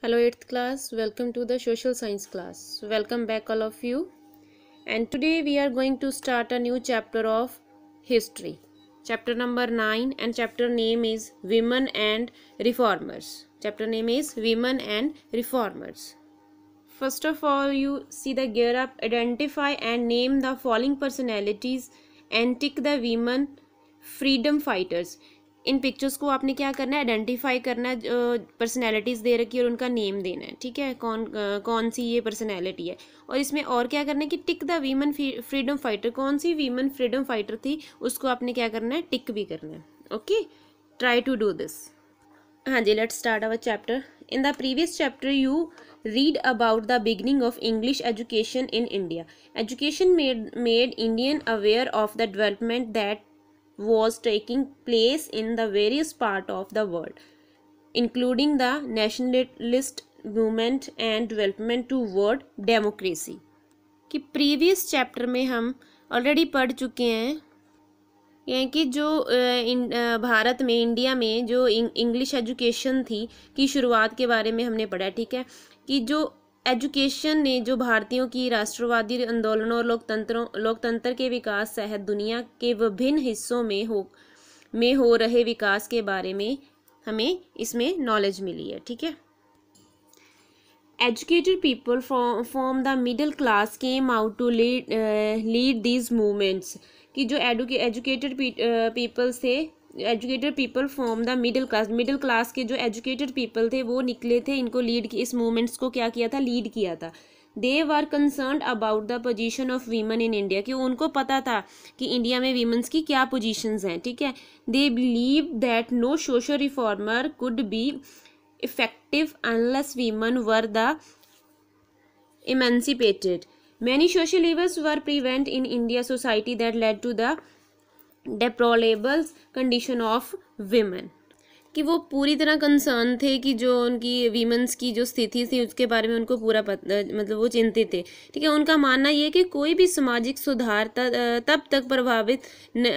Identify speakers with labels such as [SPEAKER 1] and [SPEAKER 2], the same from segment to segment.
[SPEAKER 1] hello 8th class welcome to the social science class welcome back all of you and today we are going to start a new chapter of history chapter number 9 and chapter name is women and reformers chapter name is women and reformers first of all you see the gear up identify and name the following personalities and tick the women freedom fighters इन pictures को आपने क्या करना है identify करना है personalities दे रखी है और उनका नेम देना है ठीक है कौन आ, कौन सी ये पर्सनैलिटी है और इसमें और क्या करना है कि tick the women freedom fighter कौन सी वीमन फ्रीडम फाइटर थी उसको आपने क्या करना है टिक भी करना है okay try to do this हाँ जी let start our chapter in the previous chapter you read about the beginning of English education in India education made made Indian aware of the development that was taking place in the various part of the world, including the nationalist movement and development toward democracy. ki previous chapter mein hum already पढ़ chuke hain यानी कि जो इन भारत में India में जो English education थी की शुरुआत के बारे में हमने पढ़ा ठीक है कि जो एजुकेशन ने जो भारतीयों की राष्ट्रवादी आंदोलनों और लोकतंत्रों लोकतंत्र के विकास सहित दुनिया के विभिन्न हिस्सों में हो में हो रहे विकास के बारे में हमें इसमें नॉलेज मिली है ठीक है educated people from the middle class came out to lead lead these lead uh, कि जो एडुके एजुकेटेड पीपल्स थे educated people form the middle class middle class के जो एजुकेटेड पीपल थे वो निकले थे इनको लीड इस मूवमेंट्स को क्या किया था लीड किया था they were concern about the position of women in India कि उनको पता था कि इंडिया में वीमेंस की क्या पोजिशन हैं ठीक है they believe that no social reformer could be effective unless women were the emancipated many social levers were prevent in India society that led to the deplorable condition of women कि वो पूरी तरह concern थे कि जो उनकी women's की जो स्थिति थी उसके बारे में उनको पूरा मतलब वो चिंतित थे ठीक है उनका मानना ये कि कोई भी सामाजिक सुधार तब तक प्रभावित न,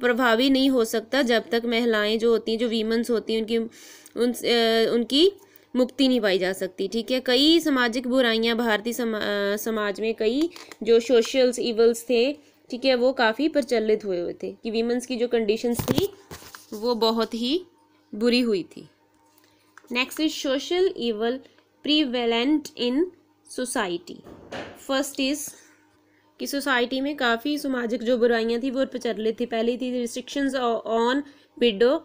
[SPEAKER 1] प्रभावी नहीं हो सकता जब तक महिलाएं जो होती हैं जो वीमेंस होती हैं उनकी उन उनकी मुक्ति नहीं पाई जा सकती ठीक है कई सामाजिक बुराइयाँ भारतीय समा, समाज में कई जो सोशल्स इवल्स थे ठीक है वो काफ़ी प्रचलित हुए हुए थे कि वीमेंस की जो कंडीशंस थी वो बहुत ही बुरी हुई थी next is social evil prevalent in society first is कि सोसाइटी में काफ़ी सामाजिक जो बुराइयाँ थी वो प्रचलित थी पहली थी restrictions on widow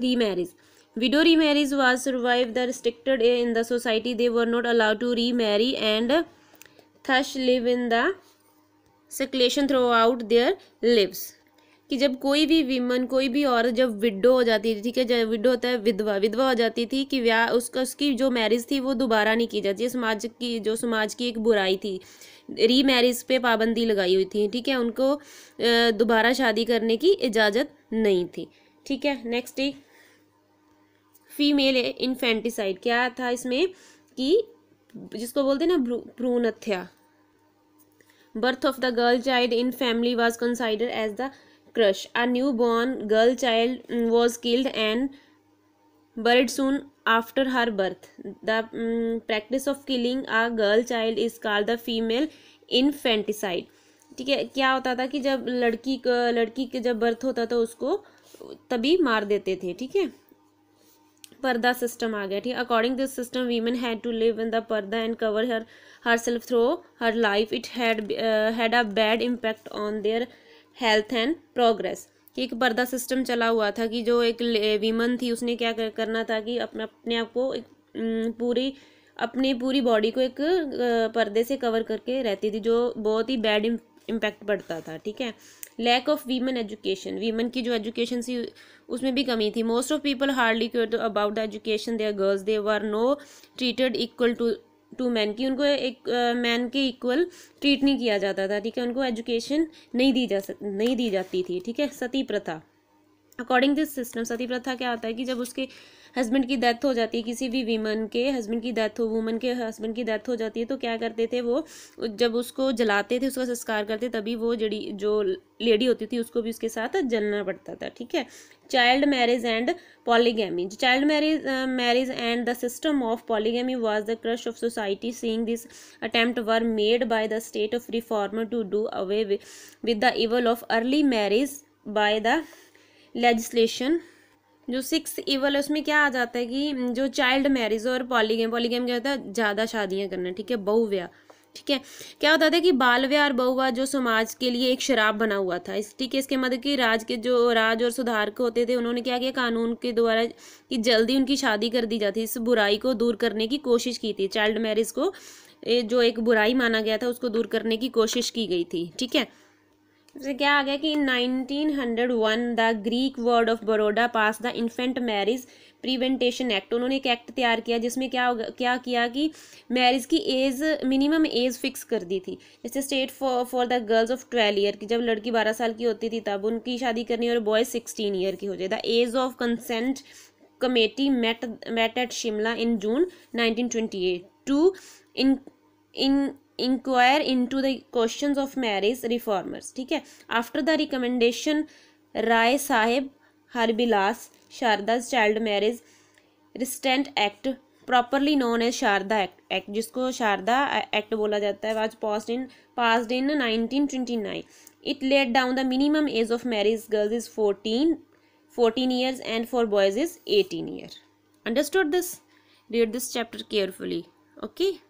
[SPEAKER 1] remarriage widow remarriage was survive the restricted in the society they were not allowed to remarry and thus live in the circulation throughout their lives कि जब कोई भी women कोई भी औरत जब window हो जाती थी ठीक है जब विडो होता है विधवा विधवा हो जाती थी कि व्या उसका उसकी जो मैरिज थी वो दोबारा नहीं की जाती समाज की जो समाज की एक बुराई थी री मैरिज पे पाबंदी लगाई हुई थी ठीक है उनको दोबारा शादी करने की इजाज़त नहीं थी ठीक है नेक्स्ट एक फीमेल इन्फेंटिसाइड क्या था इसमें कि जिसको बोलते हैं ना भ्रू भ्रूण हत्या birth of the girl child in family was considered as the crush a newborn girl child was killed and buried soon after her birth the um, practice of killing a girl child is called the female infanticide ठीक है क्या होता था कि जब लड़की का लड़की के जब बर्थ होता था उसको तभी मार देते थे ठीक है पर्दा सिस्टम आ गया ठीक according this system women had to live in the purdah and cover her herself through her life it had had a bad impact on their health and progress कि एक पर्दा सिस्टम चला हुआ था कि जो एक वीमन थी उसने क्या करना था कि अपने अपने आप को एक पूरी अपनी पूरी बॉडी को एक uh, पर्दे से कवर करके रहती थी जो बहुत ही बैड इम्पैक्ट बढ़ता था ठीक है lack of women education women की जो एजुकेशन थी उसमें भी कमी थी most of people hardly cure about the education their girls they are no treated equal to to man की उनको एक मैन uh, के इक्वल ट्रीट नहीं किया जाता था ठीक है उनको एजुकेशन नहीं दी जा सक नहीं दी जाती थी ठीक है सती प्रथा अकॉर्डिंग दिस सिस्टम सती प्रथा क्या होता है कि जब उसके हस्बैंड की डेथ हो जाती है किसी भी वीमन के हस्बैंड की डेथ हो वूमन के हस्बैंड की डेथ हो जाती है तो क्या करते थे वो जब उसको जलाते थे उसका संस्कार करते तभी वो जड़ी जो लेडी होती थी उसको भी उसके साथ जलना पड़ता था ठीक है child marriage and polygamy child marriage marriage and the system of polygamy was the crush of society seeing this attempt were made by the state of reformer to do away with the evil of early marriage by the legislation जो six evil है उसमें क्या आ जाता है कि हम्म, जो child marriage और पॉलीगेम पॉलीगेम क्या होता है ज़्यादा शादियाँ करना ठीक है बहुव्या ठीक है क्या होता था कि बाल व्या और बहुवा जो समाज के लिए एक शराब बना हुआ था इस ठीक है इसके मतलब कि राज के जो राज और सुधार के होते थे उन्होंने क्या किया कानून के द्वारा कि जल्दी उनकी शादी कर दी जाती इस बुराई को दूर करने की कोशिश की थी चाइल्ड मैरिज को जो एक बुराई माना गया था उसको दूर करने की कोशिश की गई थी ठीक है जैसे क्या आ गया कि in 1901 the Greek word of Baroda pass the infant marriage preventation act उन्होंने एक एक्ट तैयार किया जिसमें क्या होगा क्या किया कि मैरिज की एज मिनिमम एज फिक्स कर दी थी जैसे state for for the girls of twelve year की जब लड़की बारह साल की होती थी तब उनकी शादी करनी और बॉयज सिक्सटीन ईयर की हो जाए the age of consent committee met met at Shimla in June nineteen twenty eight to in in inquire into the question of marriage reformers ठीक है after the recommendation Rai Sahib Harbilas Sarda child marriage restraint act properly known as Sarda act act जिसको Sarda act बोला जाता है was passed in passed in nineteen twenty nine it laid down the minimum age of marriage girls is fourteen fourteen years and for boys is eighteen year understood this read this chapter carefully okay